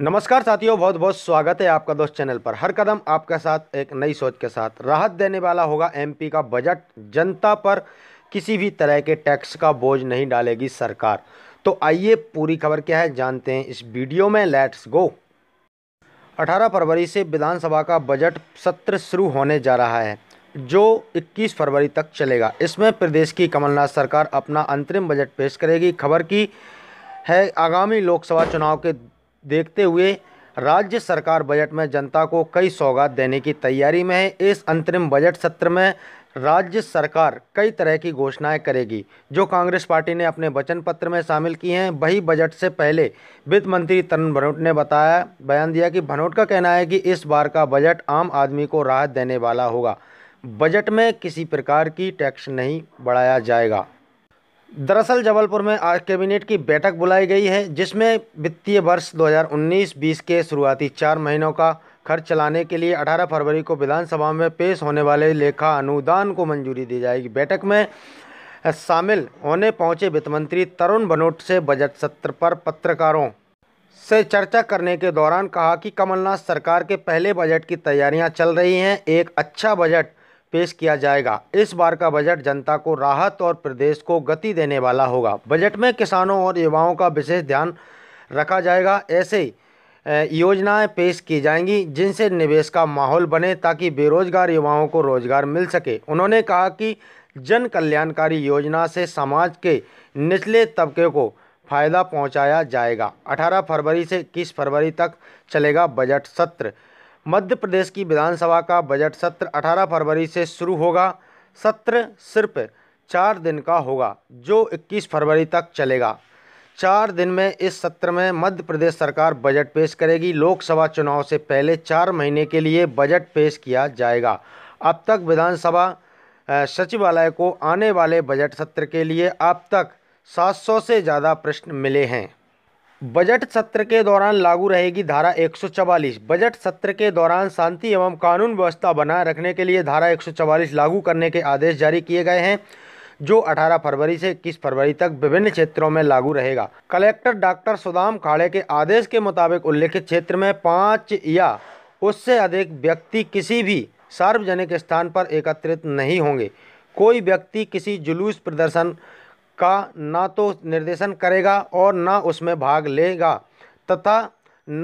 नमस्कार साथियों बहुत बहुत स्वागत है आपका दोस्त चैनल पर हर कदम आपके साथ एक नई सोच के साथ राहत देने वाला होगा एमपी का बजट जनता पर किसी भी तरह के टैक्स का बोझ नहीं डालेगी सरकार तो आइए पूरी खबर क्या है जानते हैं इस वीडियो में लेट्स गो 18 फरवरी से विधानसभा का बजट सत्र शुरू होने जा रहा है जो 21 फरवरी तक चलेगा इसमें प्रदेश की कमलनाथ सरकार अपना अंतरिम बजट पेश करेगी खबर की है आगामी लोकसभा चुनाव के देखते हुए राज्य सरकार बजट में जनता को कई सौगात देने की तैयारी में है इस अंतरिम बजट सत्र में राज्य सरकार कई तरह की घोषणाएं करेगी जो कांग्रेस पार्टी ने अपने वचन पत्र में शामिल की हैं वही बजट से पहले वित्त मंत्री तरुण भनोट ने बताया बयान दिया कि भनोट का कहना है कि इस बार का बजट आम आदमी को राहत देने वाला होगा बजट में किसी प्रकार की टैक्स नहीं बढ़ाया जाएगा दरअसल जबलपुर में आज कैबिनेट की बैठक बुलाई गई है जिसमें वित्तीय वर्ष 2019-20 के शुरुआती चार महीनों का खर्च चलाने के लिए 18 फरवरी को विधानसभा में पेश होने वाले लेखा अनुदान को मंजूरी दी जाएगी बैठक में शामिल होने पहुंचे वित्त मंत्री तरुण बनोट से बजट सत्र पर पत्रकारों से चर्चा करने के दौरान कहा कि कमलनाथ सरकार के पहले बजट की तैयारियां चल रही हैं एक अच्छा बजट पेश किया जाएगा इस बार का बजट जनता को राहत और प्रदेश को गति देने वाला होगा बजट में किसानों और युवाओं का विशेष ध्यान रखा जाएगा ऐसे योजनाएं पेश की जाएंगी जिनसे निवेश का माहौल बने ताकि बेरोजगार युवाओं को रोजगार मिल सके उन्होंने कहा कि जन कल्याणकारी योजना से समाज के निचले तबके को फ़ायदा पहुंचाया जाएगा 18 फरवरी से इक्कीस फरवरी तक चलेगा बजट सत्र मध्य प्रदेश की विधानसभा का बजट सत्र 18 फरवरी से शुरू होगा सत्र सिर्फ चार दिन का होगा जो 21 फरवरी तक चलेगा चार दिन में इस सत्र में मध्य प्रदेश सरकार बजट पेश करेगी लोकसभा चुनाव से पहले चार महीने के लिए बजट पेश किया जाएगा अब तक विधानसभा सचिवालय को आने वाले बजट सत्र के लिए अब तक 700 से ज़्यादा प्रश्न मिले हैं बजट सत्र के दौरान लागू रहेगी धारा 144 बजट सत्र के दौरान शांति एवं कानून व्यवस्था बनाए रखने के लिए धारा 144 लागू करने के आदेश जारी किए गए हैं जो 18 फरवरी से इक्कीस फरवरी तक विभिन्न क्षेत्रों में लागू रहेगा कलेक्टर डॉक्टर सुदाम खाड़े के आदेश के मुताबिक उल्लेखित क्षेत्र में पाँच या उससे अधिक व्यक्ति किसी भी सार्वजनिक स्थान पर एकत्रित नहीं होंगे कोई व्यक्ति किसी जुलूस प्रदर्शन का ना तो निर्देशन करेगा और ना उसमें भाग लेगा तथा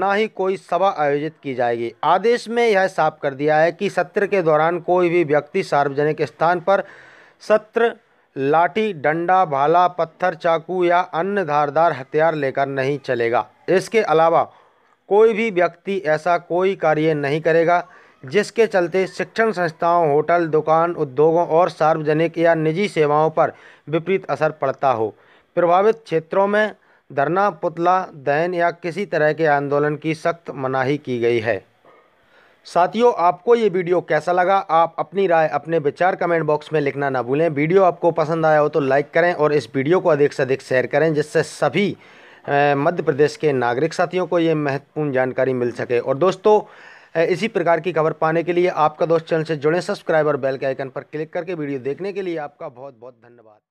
ना ही कोई सभा आयोजित की जाएगी आदेश में यह साफ कर दिया है कि सत्र के दौरान कोई भी व्यक्ति सार्वजनिक स्थान पर सत्र लाठी डंडा भाला पत्थर चाकू या अन्य धारदार हथियार लेकर नहीं चलेगा इसके अलावा कोई भी व्यक्ति ऐसा कोई कार्य नहीं करेगा जिसके चलते शिक्षण संस्थाओं होटल दुकान उद्योगों और सार्वजनिक या निजी सेवाओं पर विपरीत असर पड़ता हो प्रभावित क्षेत्रों में धरना पुतला दहन या किसी तरह के आंदोलन की सख्त मनाही की गई है साथियों आपको ये वीडियो कैसा लगा आप अपनी राय अपने विचार कमेंट बॉक्स में लिखना ना भूलें वीडियो आपको पसंद आया हो तो लाइक करें और इस वीडियो को अधिक से अधिक शेयर करें जिससे सभी मध्य प्रदेश के नागरिक साथियों को ये महत्वपूर्ण जानकारी मिल सके और दोस्तों इसी प्रकार की खबर पाने के लिए आपका दोस्त चैनल से जुड़ें सब्सक्राइब और बेल के आइकन पर क्लिक करके वीडियो देखने के लिए आपका बहुत बहुत धन्यवाद